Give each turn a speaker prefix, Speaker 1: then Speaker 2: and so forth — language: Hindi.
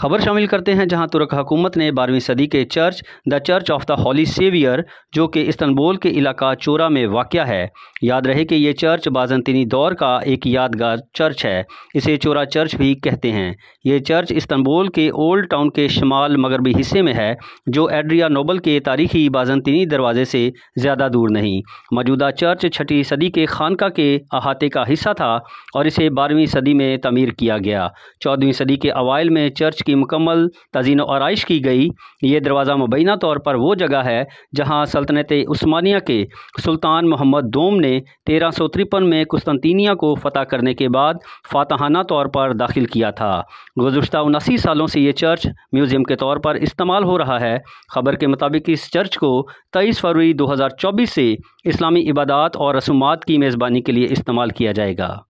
Speaker 1: खबर शामिल करते हैं जहां तुर्क हुकूमत ने बारहवीं सदी के church the church of the holy saviour जो कि इस्तनबोल के इलाका चोरा में वाक़ है याद रहे कि यह चर्च बाजनतीनी दौर का एक यादगार चर्च है इसे चोरा चर्च भी कहते हैं ये चर्च इस्तनबोल के ओल्ड टाउन के शमाल मगरबी हिस्से में है जो एड्रिया नोबल के तारीखी बाजनतीनी दरवाजे से ज़्यादा दूर नहीं मौजूदा चर्च छठी सदी के खानका के अहाते का हिस्सा था और इसे बारहवीं सदी में तमीर किया गया चौदहवीं सदी के अवाइल में चर्च की मुकम्मल तजीन आरइश की गई ये दरवाज़ा मुबैना तौर पर वो जगह है जहाँ सल्तनत स्मानिया के सुल्तान मोहम्मद दोम ने तेरह सौ तिरपन में कुस्तानिया को फ़तह करने के बाद फातहाना तौर पर दाखिल किया था गुजशत उनासी सालों से ये चर्च म्यूज़ियम के तौर पर इस्तेमाल हो रहा है खबर के मुताबिक इस चर्च को तेईस फरवरी दो हज़ार चौबीस से इस्लामी इबादत और रसूमात की मेज़बानी के लिए इस्तेमाल किया जाएगा